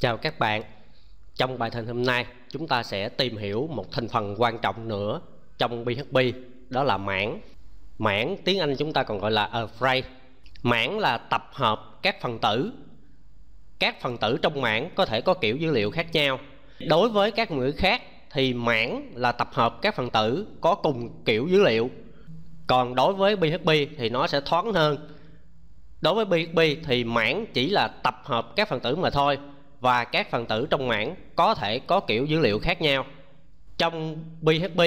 Chào các bạn Trong bài hình hôm nay chúng ta sẽ tìm hiểu một thành phần quan trọng nữa trong PHP đó là mảng Mảng tiếng Anh chúng ta còn gọi là array Mảng là tập hợp các phần tử Các phần tử trong mảng có thể có kiểu dữ liệu khác nhau Đối với các ngữ khác thì mảng là tập hợp các phần tử có cùng kiểu dữ liệu Còn đối với PHP thì nó sẽ thoáng hơn Đối với PHP thì mảng chỉ là tập hợp các phần tử mà thôi và các phần tử trong mảng có thể có kiểu dữ liệu khác nhau. Trong PHP,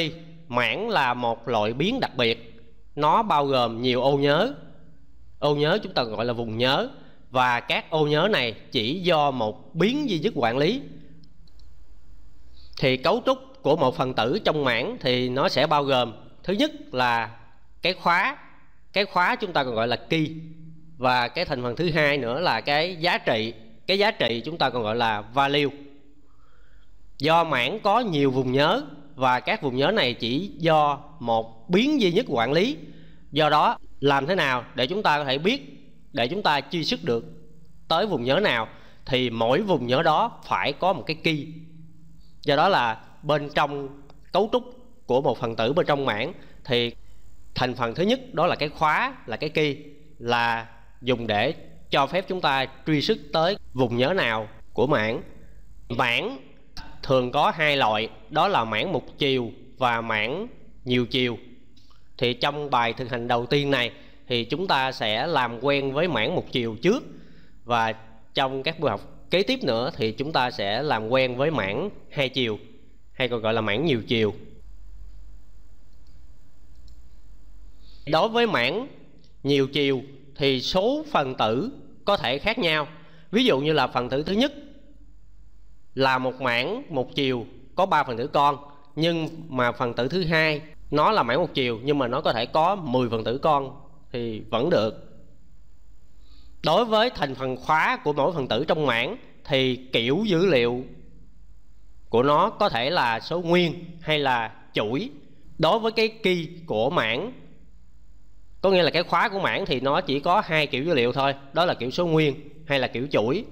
mảng là một loại biến đặc biệt. Nó bao gồm nhiều ô nhớ. Ô nhớ chúng ta gọi là vùng nhớ và các ô nhớ này chỉ do một biến duy nhất quản lý. Thì cấu trúc của một phần tử trong mảng thì nó sẽ bao gồm thứ nhất là cái khóa, cái khóa chúng ta còn gọi là key và cái thành phần thứ hai nữa là cái giá trị cái giá trị chúng ta còn gọi là value do mảng có nhiều vùng nhớ và các vùng nhớ này chỉ do một biến duy nhất quản lý do đó làm thế nào để chúng ta có thể biết để chúng ta truy xuất được tới vùng nhớ nào thì mỗi vùng nhớ đó phải có một cái key do đó là bên trong cấu trúc của một phần tử bên trong mảng thì thành phần thứ nhất đó là cái khóa là cái key là dùng để cho phép chúng ta truy xuất tới vùng nhớ nào của mảng mảng thường có hai loại đó là mảng một chiều và mảng nhiều chiều thì trong bài thực hành đầu tiên này thì chúng ta sẽ làm quen với mảng một chiều trước và trong các buổi học kế tiếp nữa thì chúng ta sẽ làm quen với mảng hai chiều hay còn gọi là mảng nhiều chiều đối với mảng nhiều chiều thì số phần tử có thể khác nhau ví dụ như là phần tử thứ nhất là một mảng một chiều có 3 phần tử con nhưng mà phần tử thứ hai nó là mảng một chiều nhưng mà nó có thể có 10 phần tử con thì vẫn được đối với thành phần khóa của mỗi phần tử trong mảng thì kiểu dữ liệu của nó có thể là số nguyên hay là chuỗi đối với cái key của mảng có nghĩa là cái khóa của mảng thì nó chỉ có hai kiểu dữ liệu thôi đó là kiểu số nguyên hay là kiểu chuỗi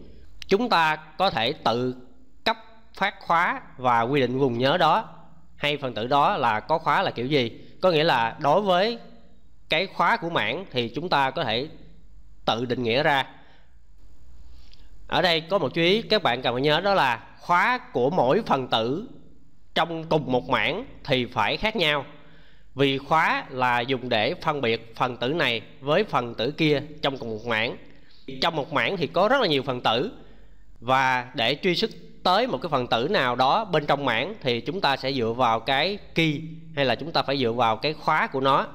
chúng ta có thể tự cấp phát khóa và quy định vùng nhớ đó hay phần tử đó là có khóa là kiểu gì có nghĩa là đối với cái khóa của mảng thì chúng ta có thể tự định nghĩa ra ở đây có một chú ý các bạn cần phải nhớ đó là khóa của mỗi phần tử trong cùng một mảng thì phải khác nhau vì khóa là dùng để phân biệt phần tử này với phần tử kia trong cùng một mảng trong một mảng thì có rất là nhiều phần tử và để truy xuất tới một cái phần tử nào đó bên trong mảng thì chúng ta sẽ dựa vào cái key hay là chúng ta phải dựa vào cái khóa của nó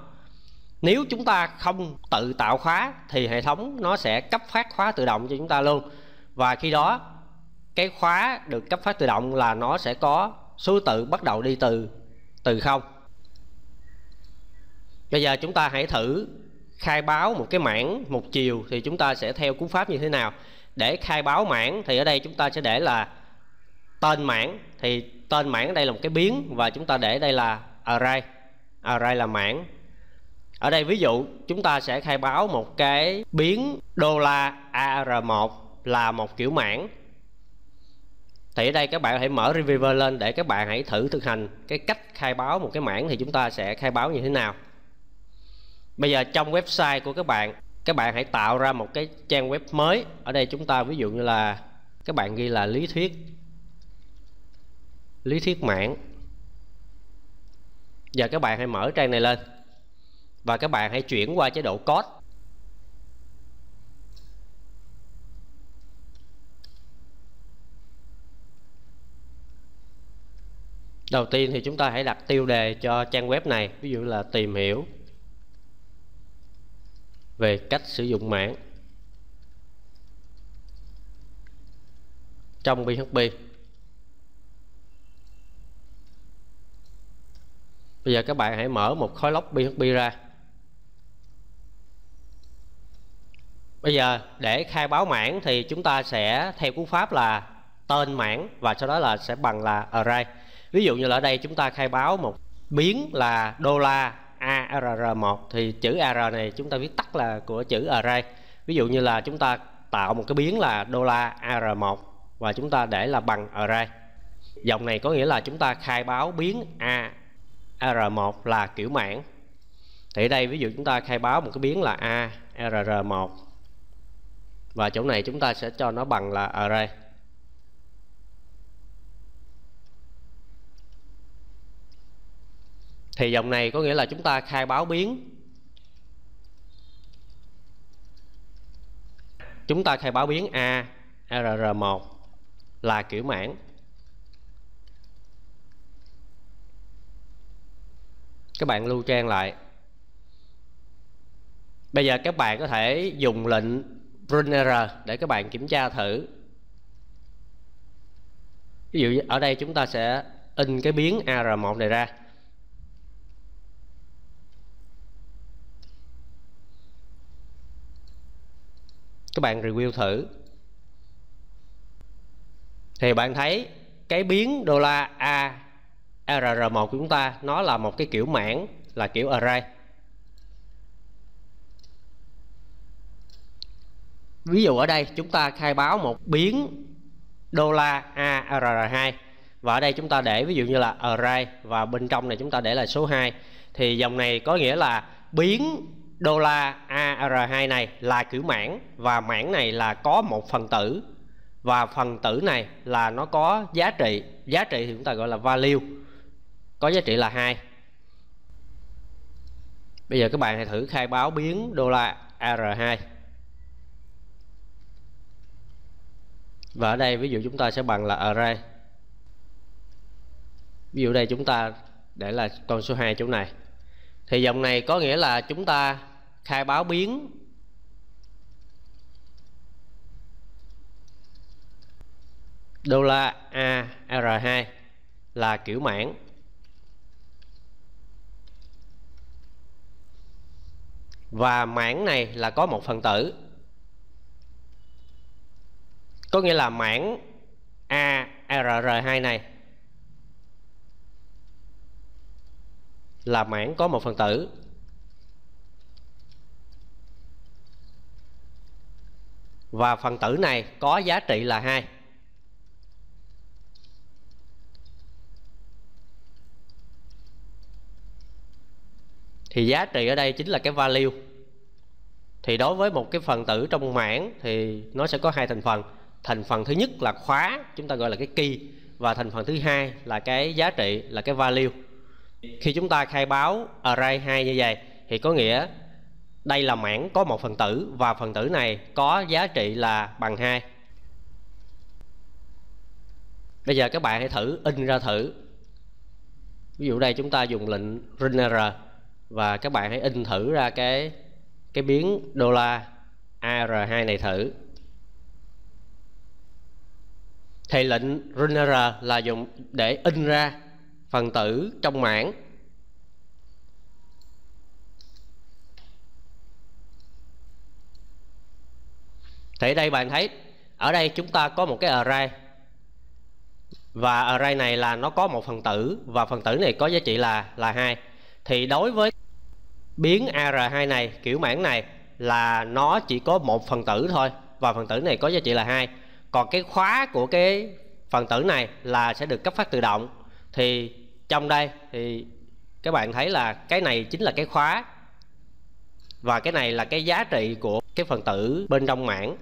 nếu chúng ta không tự tạo khóa thì hệ thống nó sẽ cấp phát khóa tự động cho chúng ta luôn và khi đó cái khóa được cấp phát tự động là nó sẽ có số tự bắt đầu đi từ từ không bây giờ chúng ta hãy thử khai báo một cái mảng một chiều thì chúng ta sẽ theo cú pháp như thế nào để khai báo mảng thì ở đây chúng ta sẽ để là tên mảng thì tên mảng ở đây là một cái biến và chúng ta để đây là array array là mảng ở đây ví dụ chúng ta sẽ khai báo một cái biến đô la ar1 là một kiểu mảng thì ở đây các bạn hãy mở Reviver lên để các bạn hãy thử thực hành cái cách khai báo một cái mảng thì chúng ta sẽ khai báo như thế nào bây giờ trong website của các bạn các bạn hãy tạo ra một cái trang web mới ở đây chúng ta ví dụ như là các bạn ghi là lý thuyết lý thuyết mạng giờ các bạn hãy mở trang này lên và các bạn hãy chuyển qua chế độ code đầu tiên thì chúng ta hãy đặt tiêu đề cho trang web này ví dụ là tìm hiểu về cách sử dụng mạng trong PHP Bây giờ các bạn hãy mở một khối lốc PHP ra Bây giờ để khai báo mảng thì chúng ta sẽ theo cú pháp là tên mảng và sau đó là sẽ bằng là array. Ví dụ như là ở đây chúng ta khai báo một biến là đô la ARR1 thì chữ AR này chúng ta viết tắt là của chữ array ví dụ như là chúng ta tạo một cái biến là đô la AR1 và chúng ta để là bằng array dòng này có nghĩa là chúng ta khai báo biến A AR1 là kiểu mảng thì đây ví dụ chúng ta khai báo một cái biến là arr 1 và chỗ này chúng ta sẽ cho nó bằng là array thì dòng này có nghĩa là chúng ta khai báo biến chúng ta khai báo biến a rr1 là kiểu mảng các bạn lưu trang lại bây giờ các bạn có thể dùng lệnh print error để các bạn kiểm tra thử ví dụ ở đây chúng ta sẽ in cái biến ar1 này ra các bạn review thử thì bạn thấy cái biến đô la a rr1 của chúng ta nó là một cái kiểu mảng là kiểu array ví dụ ở đây chúng ta khai báo một biến đô la a ARR2 và ở đây chúng ta để ví dụ như là array và bên trong này chúng ta để là số 2 thì dòng này có nghĩa là biến đô la AR2 này là kiểu mảng và mảng này là có một phần tử và phần tử này là nó có giá trị giá trị thì chúng ta gọi là value có giá trị là hai bây giờ các bạn hãy thử khai báo biến đô la AR2 và ở đây ví dụ chúng ta sẽ bằng là array ví dụ đây chúng ta để là con số 2 chỗ này thì dòng này có nghĩa là chúng ta khai báo biến đô la a r 2 là kiểu mảng và mảng này là có một phần tử có nghĩa là mảng r 2 này là mảng có một phần tử và phần tử này có giá trị là hai. thì giá trị ở đây chính là cái value thì đối với một cái phần tử trong mảng thì nó sẽ có hai thành phần thành phần thứ nhất là khóa chúng ta gọi là cái key và thành phần thứ hai là cái giá trị là cái value khi chúng ta khai báo array 2 như vậy thì có nghĩa đây là mảng có một phần tử và phần tử này có giá trị là bằng 2. Bây giờ các bạn hãy thử in ra thử. Ví dụ đây chúng ta dùng lệnh rinr và các bạn hãy in thử ra cái cái biến đô la AR2 này thử. Thì lệnh rinr là dùng để in ra phần tử trong mảng thì đây bạn thấy ở đây chúng ta có một cái array và array này là nó có một phần tử và phần tử này có giá trị là là hai thì đối với biến ar2 này kiểu mảng này là nó chỉ có một phần tử thôi và phần tử này có giá trị là hai còn cái khóa của cái phần tử này là sẽ được cấp phát tự động thì trong đây thì các bạn thấy là cái này chính là cái khóa và cái này là cái giá trị của cái phần tử bên trong mảng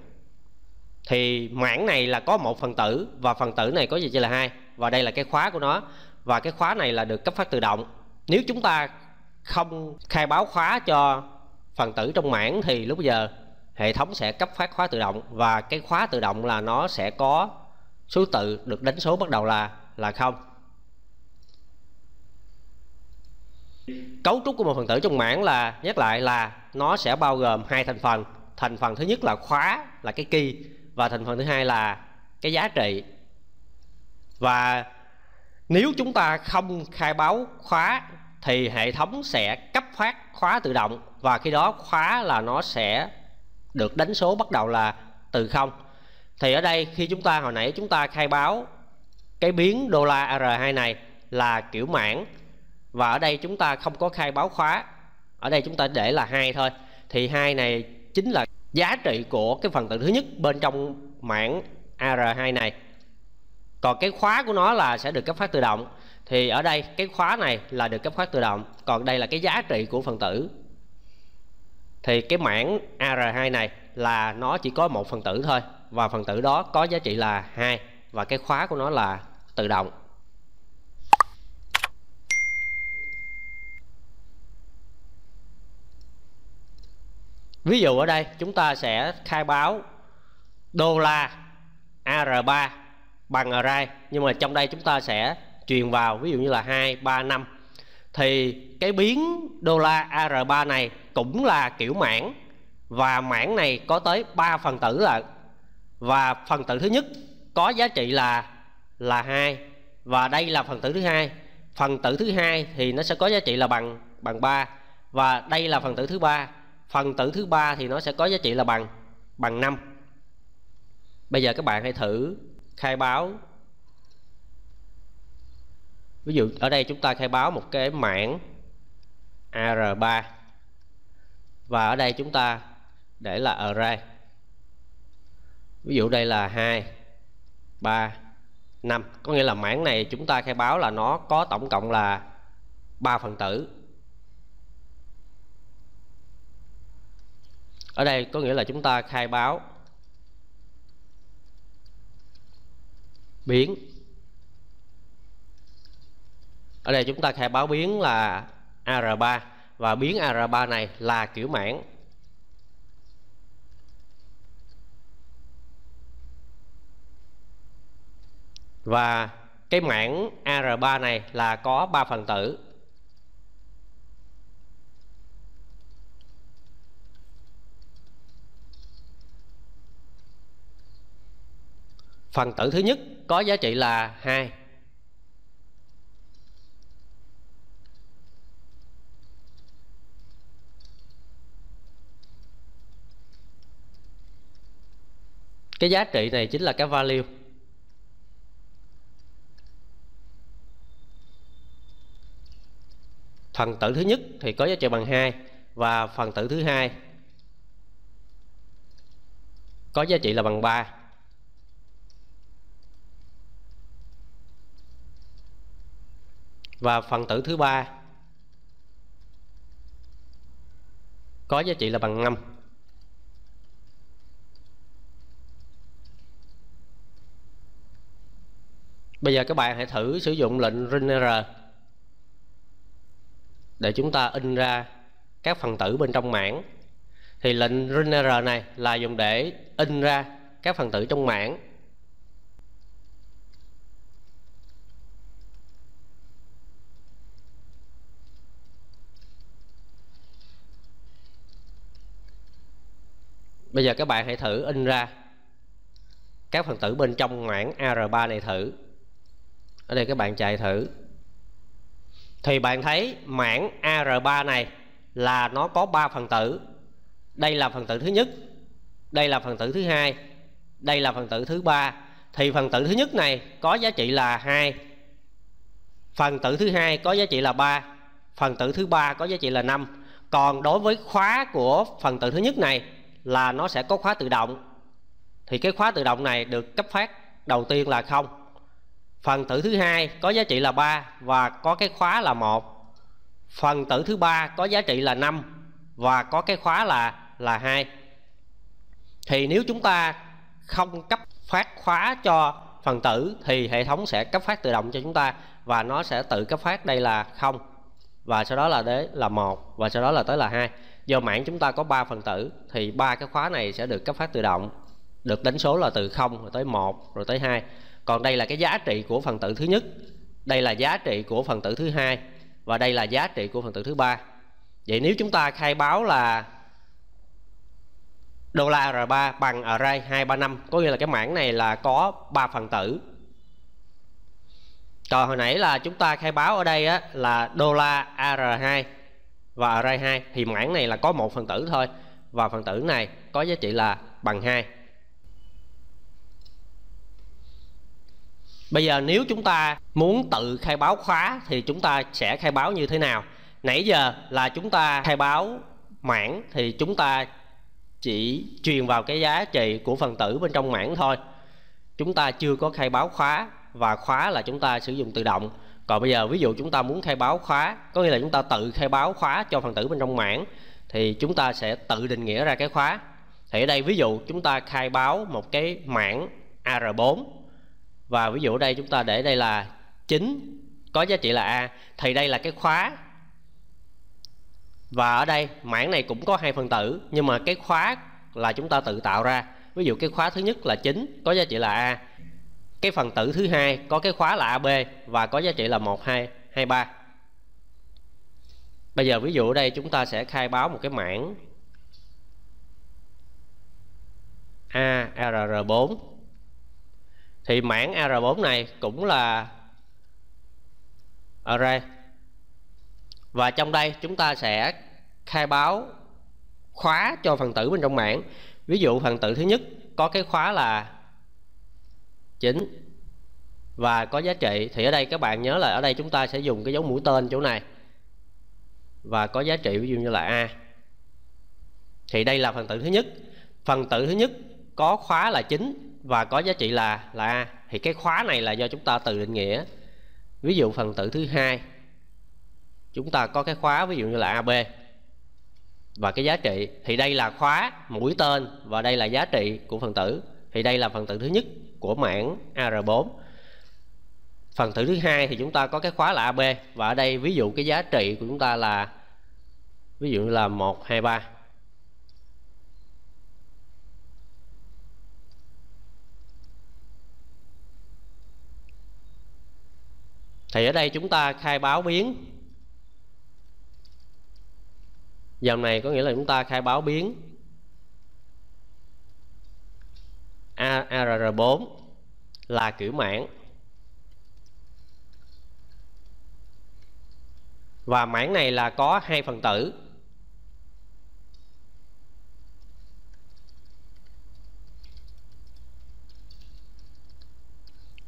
thì mảng này là có một phần tử và phần tử này có gì chỉ là hai và đây là cái khóa của nó và cái khóa này là được cấp phát tự động nếu chúng ta không khai báo khóa cho phần tử trong mảng thì lúc giờ hệ thống sẽ cấp phát khóa tự động và cái khóa tự động là nó sẽ có số tự được đánh số bắt đầu là là không cấu trúc của một phần tử trong mảng là nhắc lại là nó sẽ bao gồm hai thành phần thành phần thứ nhất là khóa là cái key và thành phần thứ hai là cái giá trị và nếu chúng ta không khai báo khóa thì hệ thống sẽ cấp phát khóa tự động và khi đó khóa là nó sẽ được đánh số bắt đầu là từ không thì ở đây khi chúng ta hồi nãy chúng ta khai báo cái biến đô la R2 này là kiểu mảng và ở đây chúng ta không có khai báo khóa ở đây chúng ta để là hai thôi thì hai này chính là giá trị của cái phần tử thứ nhất bên trong mảng AR2 này còn cái khóa của nó là sẽ được cấp phát tự động thì ở đây cái khóa này là được cấp phát tự động còn đây là cái giá trị của phần tử thì cái mảng AR2 này là nó chỉ có một phần tử thôi và phần tử đó có giá trị là hai và cái khóa của nó là tự động ví dụ ở đây chúng ta sẽ khai báo đô la AR3 bằng array nhưng mà trong đây chúng ta sẽ truyền vào ví dụ như là 2 3 5 thì cái biến đô la AR3 này cũng là kiểu mảng và mảng này có tới 3 phần tử là và phần tử thứ nhất có giá trị là là 2 và đây là phần tử thứ hai. Phần tử thứ hai thì nó sẽ có giá trị là bằng bằng 3 và đây là phần tử thứ ba phần tử thứ ba thì nó sẽ có giá trị là bằng bằng 5 bây giờ các bạn hãy thử khai báo ví dụ ở đây chúng ta khai báo một cái mảng AR3 và ở đây chúng ta để là array ví dụ đây là 2 3 5 có nghĩa là mảng này chúng ta khai báo là nó có tổng cộng là 3 phần tử ở đây có nghĩa là chúng ta khai báo biến ở đây chúng ta khai báo biến là AR3 và biến AR3 này là kiểu mảng và cái mảng AR3 này là có 3 phần tử phần tử thứ nhất có giá trị là 2 cái giá trị này chính là cái value phần tử thứ nhất thì có giá trị bằng 2 và phần tử thứ hai có giá trị là bằng 3 và phần tử thứ ba có giá trị là bằng 5 Bây giờ các bạn hãy thử sử dụng lệnh RinR để chúng ta in ra các phần tử bên trong mảng thì lệnh RinR này là dùng để in ra các phần tử trong mảng bây giờ các bạn hãy thử in ra các phần tử bên trong ngoãn AR3 này thử ở đây các bạn chạy thử thì bạn thấy mảng AR3 này là nó có 3 phần tử đây là phần tử thứ nhất đây là phần tử thứ hai đây là phần tử thứ ba thì phần tử thứ nhất này có giá trị là 2 phần tử thứ hai có giá trị là 3 phần tử thứ ba có giá trị là 5 còn đối với khóa của phần tử thứ nhất này là nó sẽ có khóa tự động thì cái khóa tự động này được cấp phát đầu tiên là không phần tử thứ hai có giá trị là 3 và có cái khóa là một phần tử thứ ba có giá trị là 5 và có cái khóa là là hai thì nếu chúng ta không cấp phát khóa cho phần tử thì hệ thống sẽ cấp phát tự động cho chúng ta và nó sẽ tự cấp phát đây là không và sau đó là đấy là một và sau đó là tới là hai do mảng chúng ta có 3 phần tử thì ba cái khóa này sẽ được cấp phát tự động được đánh số là từ 0 rồi tới 1 rồi tới 2 còn đây là cái giá trị của phần tử thứ nhất đây là giá trị của phần tử thứ hai và đây là giá trị của phần tử thứ ba vậy nếu chúng ta khai báo là đô la R3 bằng array 235 có nghĩa là cái mảng này là có 3 phần tử còn hồi nãy là chúng ta khai báo ở đây á, là đô la r 2 và array 2 thì mảng này là có một phần tử thôi và phần tử này có giá trị là bằng 2 Bây giờ nếu chúng ta muốn tự khai báo khóa thì chúng ta sẽ khai báo như thế nào? Nãy giờ là chúng ta khai báo mảng thì chúng ta chỉ truyền vào cái giá trị của phần tử bên trong mảng thôi. Chúng ta chưa có khai báo khóa và khóa là chúng ta sử dụng tự động còn bây giờ ví dụ chúng ta muốn khai báo khóa có nghĩa là chúng ta tự khai báo khóa cho phần tử bên trong mảng thì chúng ta sẽ tự định nghĩa ra cái khóa thì ở đây ví dụ chúng ta khai báo một cái mảng AR4 và ví dụ ở đây chúng ta để đây là 9 có giá trị là A thì đây là cái khóa và ở đây mảng này cũng có hai phần tử nhưng mà cái khóa là chúng ta tự tạo ra ví dụ cái khóa thứ nhất là 9 có giá trị là A cái phần tử thứ hai có cái khóa là AB và có giá trị là 1 2 2 3 bây giờ ví dụ ở đây chúng ta sẽ khai báo một cái mảng A AR4 thì mảng AR4 này cũng là array và trong đây chúng ta sẽ khai báo khóa cho phần tử bên trong mảng ví dụ phần tử thứ nhất có cái khóa là 9 và có giá trị thì ở đây các bạn nhớ là ở đây chúng ta sẽ dùng cái dấu mũi tên chỗ này và có giá trị ví dụ như là a thì đây là phần tử thứ nhất phần tử thứ nhất có khóa là 9 và có giá trị là là a thì cái khóa này là do chúng ta tự định nghĩa ví dụ phần tử thứ hai chúng ta có cái khóa ví dụ như là ab và cái giá trị thì đây là khóa mũi tên và đây là giá trị của phần tử thì đây là phần tử thứ nhất của mảng AR4 phần tử thứ hai thì chúng ta có cái khóa là AB và ở đây ví dụ cái giá trị của chúng ta là ví dụ là 123 thì ở đây chúng ta khai báo biến dòng này có nghĩa là chúng ta khai báo biến ARR4 là kiểu mảng và mảng này là có hai phần tử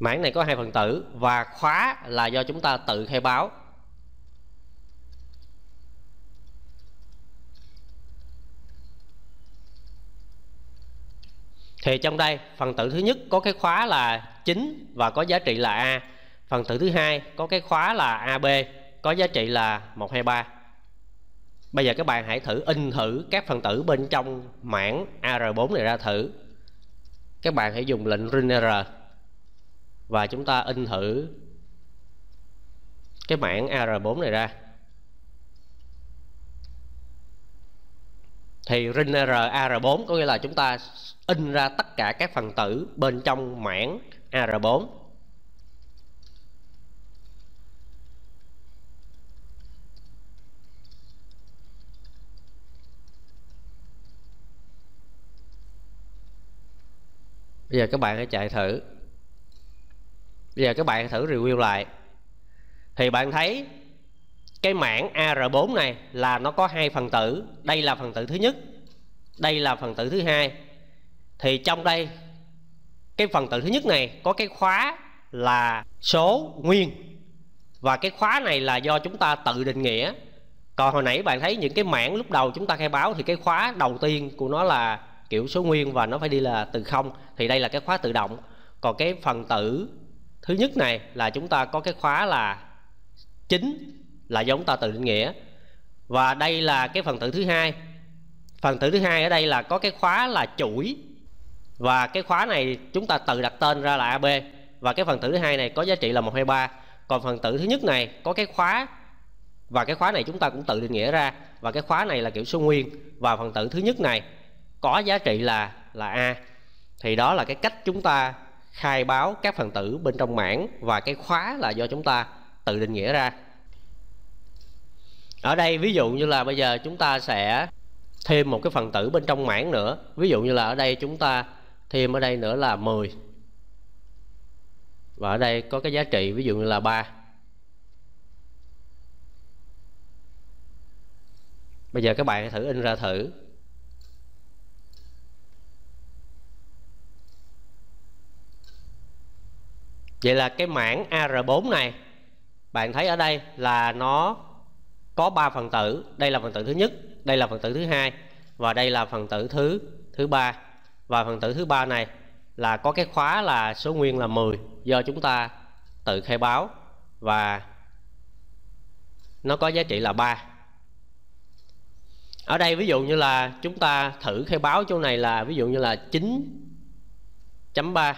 mảng này có hai phần tử và khóa là do chúng ta tự khai báo thì trong đây phần tử thứ nhất có cái khóa là 9 và có giá trị là a phần tử thứ hai có cái khóa là ab có giá trị là 123 bây giờ các bạn hãy thử in thử các phần tử bên trong mảng ar4 này ra thử các bạn hãy dùng lệnh rinr và chúng ta in thử cái mảng ar4 này ra thì RinRAR4 có nghĩa là chúng ta in ra tất cả các phần tử bên trong mảng AR4 Bây giờ các bạn hãy chạy thử Bây giờ các bạn thử review lại Thì bạn thấy cái mảng AR4 này là nó có hai phần tử đây là phần tử thứ nhất đây là phần tử thứ hai thì trong đây cái phần tử thứ nhất này có cái khóa là số nguyên và cái khóa này là do chúng ta tự định nghĩa còn hồi nãy bạn thấy những cái mảng lúc đầu chúng ta khai báo thì cái khóa đầu tiên của nó là kiểu số nguyên và nó phải đi là từ không thì đây là cái khóa tự động còn cái phần tử thứ nhất này là chúng ta có cái khóa là chính là giống to từ định nghĩa và đây là cái phần tử thứ hai phần tử thứ hai ở đây là có cái khóa là chuỗi và cái khóa này chúng ta tự đặt tên ra là AB và cái phần tử thứ hai này có giá trị là 123 còn phần tử thứ nhất này có cái khóa và cái khóa này chúng ta cũng tự định nghĩa ra và cái khóa này là kiểu số nguyên và phần tử thứ nhất này có giá trị là là A thì đó là cái cách chúng ta khai báo các phần tử bên trong mảng và cái khóa là do chúng ta tự định nghĩa ra ở đây ví dụ như là bây giờ chúng ta sẽ thêm một cái phần tử bên trong mảng nữa ví dụ như là ở đây chúng ta thêm ở đây nữa là 10 và ở đây có cái giá trị ví dụ như là 3 bây giờ các bạn thử in ra thử vậy là cái mảng AR4 này bạn thấy ở đây là nó có 3 phần tử đây là phần tử thứ nhất đây là phần tử thứ hai và đây là phần tử thứ thứ ba và phần tử thứ ba này là có cái khóa là số nguyên là 10 do chúng ta tự khai báo và nó có giá trị là 3 ở đây ví dụ như là chúng ta thử khai báo chỗ này là ví dụ như là 9.3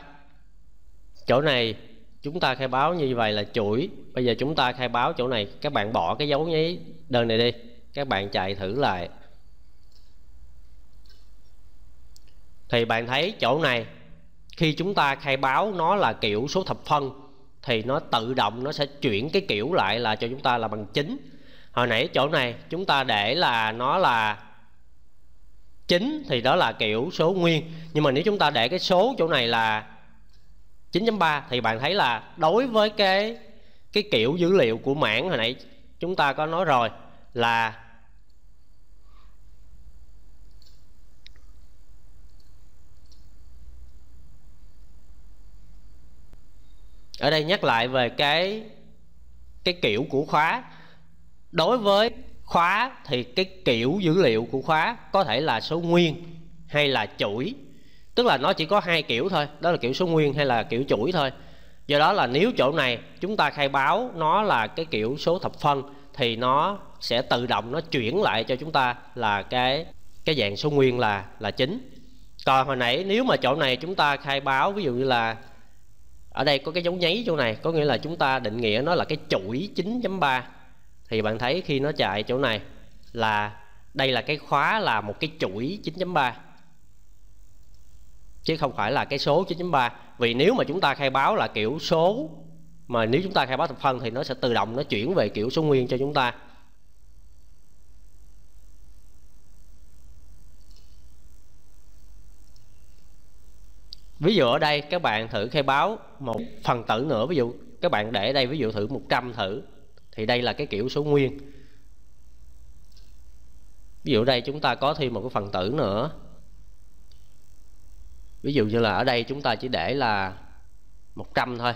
chỗ này chúng ta khai báo như vậy là chuỗi bây giờ chúng ta khai báo chỗ này các bạn bỏ cái dấu nháy đơn này đi các bạn chạy thử lại thì bạn thấy chỗ này khi chúng ta khai báo nó là kiểu số thập phân thì nó tự động nó sẽ chuyển cái kiểu lại là cho chúng ta là bằng chính hồi nãy chỗ này chúng ta để là nó là chính thì đó là kiểu số nguyên nhưng mà nếu chúng ta để cái số chỗ này là 9.3 thì bạn thấy là đối với cái cái kiểu dữ liệu của mảng hồi nãy chúng ta có nói rồi là ở đây nhắc lại về cái cái kiểu của khóa đối với khóa thì cái kiểu dữ liệu của khóa có thể là số nguyên hay là chuỗi tức là nó chỉ có hai kiểu thôi đó là kiểu số nguyên hay là kiểu chuỗi thôi do đó là nếu chỗ này chúng ta khai báo nó là cái kiểu số thập phân thì nó sẽ tự động nó chuyển lại cho chúng ta là cái cái dạng số nguyên là là chính còn hồi nãy nếu mà chỗ này chúng ta khai báo ví dụ như là ở đây có cái dấu nháy chỗ này có nghĩa là chúng ta định nghĩa nó là cái chuỗi 9.3 thì bạn thấy khi nó chạy chỗ này là đây là cái khóa là một cái chuỗi 9.3 chứ không phải là cái số 9.3 vì nếu mà chúng ta khai báo là kiểu số mà nếu chúng ta khai báo thập phân thì nó sẽ tự động nó chuyển về kiểu số nguyên cho chúng ta ví dụ ở đây các bạn thử khai báo một phần tử nữa ví dụ các bạn để đây ví dụ thử 100 thử thì đây là cái kiểu số nguyên ví dụ đây chúng ta có thêm một cái phần tử nữa ví dụ như là ở đây chúng ta chỉ để là 100 thôi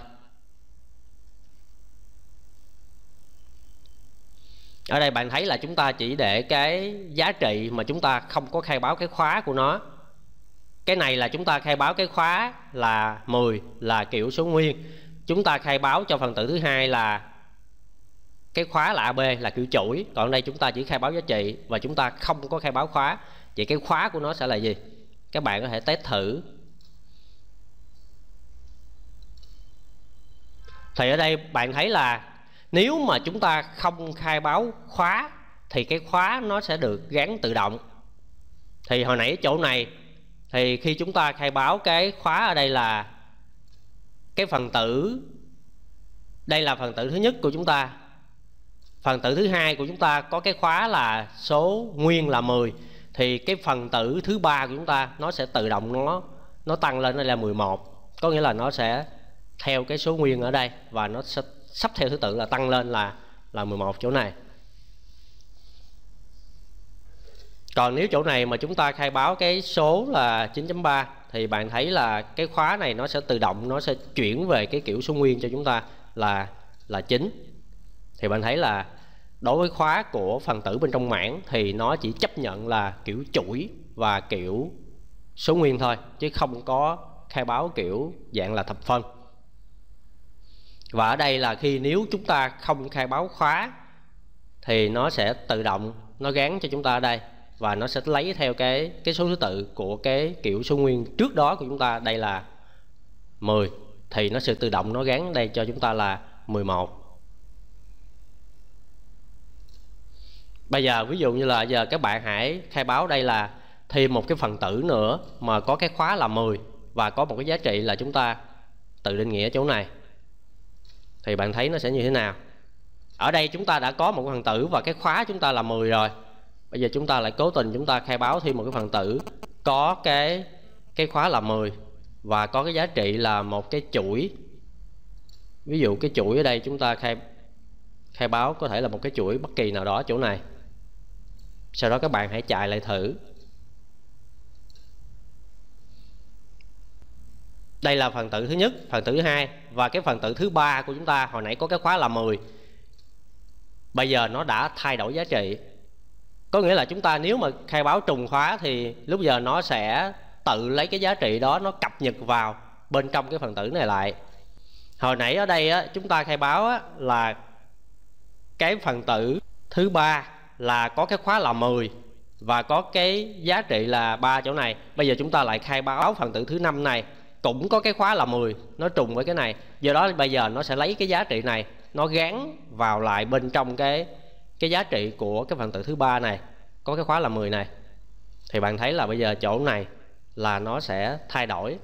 ở đây bạn thấy là chúng ta chỉ để cái giá trị mà chúng ta không có khai báo cái khóa của nó cái này là chúng ta khai báo cái khóa là 10 là kiểu số nguyên chúng ta khai báo cho phần tử thứ hai là cái khóa là AB là kiểu chuỗi còn đây chúng ta chỉ khai báo giá trị và chúng ta không có khai báo khóa vậy cái khóa của nó sẽ là gì các bạn có thể test thử thì ở đây bạn thấy là nếu mà chúng ta không khai báo khóa thì cái khóa nó sẽ được gắn tự động thì hồi nãy chỗ này thì khi chúng ta khai báo cái khóa ở đây là cái phần tử đây là phần tử thứ nhất của chúng ta phần tử thứ hai của chúng ta có cái khóa là số nguyên là 10 thì cái phần tử thứ ba của chúng ta nó sẽ tự động nó nó tăng lên đây là 11 có nghĩa là nó sẽ theo cái số nguyên ở đây và nó sẽ sắp theo thứ tự là tăng lên là là 11 chỗ này còn nếu chỗ này mà chúng ta khai báo cái số là 9.3 thì bạn thấy là cái khóa này nó sẽ tự động nó sẽ chuyển về cái kiểu số nguyên cho chúng ta là là 9 thì bạn thấy là đối với khóa của phần tử bên trong mảng thì nó chỉ chấp nhận là kiểu chuỗi và kiểu số nguyên thôi chứ không có khai báo kiểu dạng là thập phân và ở đây là khi nếu chúng ta không khai báo khóa thì nó sẽ tự động nó gán cho chúng ta ở đây và nó sẽ lấy theo cái cái số thứ tự của cái kiểu số nguyên trước đó của chúng ta đây là 10 thì nó sẽ tự động nó gán đây cho chúng ta là 11 bây giờ ví dụ như là giờ các bạn hãy khai báo đây là thêm một cái phần tử nữa mà có cái khóa là 10 và có một cái giá trị là chúng ta tự định nghĩa chỗ này thì bạn thấy nó sẽ như thế nào ở đây chúng ta đã có một phần tử và cái khóa chúng ta là 10 rồi bây giờ chúng ta lại cố tình chúng ta khai báo thêm một cái phần tử có cái cái khóa là 10 và có cái giá trị là một cái chuỗi ví dụ cái chuỗi ở đây chúng ta khai khai báo có thể là một cái chuỗi bất kỳ nào đó chỗ này sau đó các bạn hãy chạy lại thử đây là phần tử thứ nhất phần tử thứ hai và cái phần tử thứ ba của chúng ta hồi nãy có cái khóa là 10 bây giờ nó đã thay đổi giá trị có nghĩa là chúng ta nếu mà khai báo trùng khóa thì lúc giờ nó sẽ tự lấy cái giá trị đó nó cập nhật vào bên trong cái phần tử này lại hồi nãy ở đây á, chúng ta khai báo á, là cái phần tử thứ ba là có cái khóa là 10 và có cái giá trị là ba chỗ này bây giờ chúng ta lại khai báo phần tử thứ năm này cũng có cái khóa là 10 nó trùng với cái này do đó bây giờ nó sẽ lấy cái giá trị này nó gắn vào lại bên trong cái cái giá trị của cái phần tử thứ ba này có cái khóa là 10 này thì bạn thấy là bây giờ chỗ này là nó sẽ thay đổi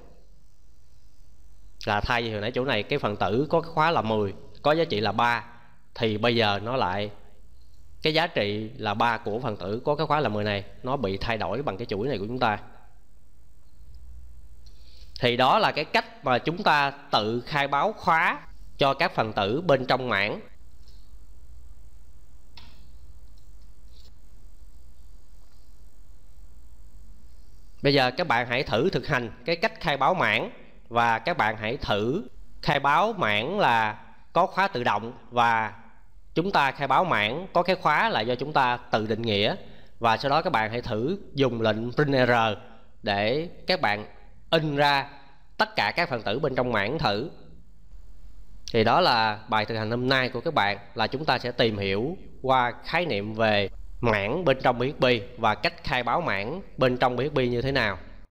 là thay vì hồi nãy chỗ này cái phần tử có cái khóa là 10 có giá trị là 3 thì bây giờ nó lại cái giá trị là ba của phần tử có cái khóa là 10 này nó bị thay đổi bằng cái chuỗi này của chúng ta thì đó là cái cách mà chúng ta tự khai báo khóa cho các phần tử bên trong mảng Bây giờ các bạn hãy thử thực hành cái cách khai báo mảng và các bạn hãy thử khai báo mảng là có khóa tự động và chúng ta khai báo mảng có cái khóa là do chúng ta tự định nghĩa và sau đó các bạn hãy thử dùng lệnh print error để các bạn in ra tất cả các phần tử bên trong mảng thử thì đó là bài thực hành hôm nay của các bạn là chúng ta sẽ tìm hiểu qua khái niệm về mảng bên trong PHP và cách khai báo mảng bên trong PHP như thế nào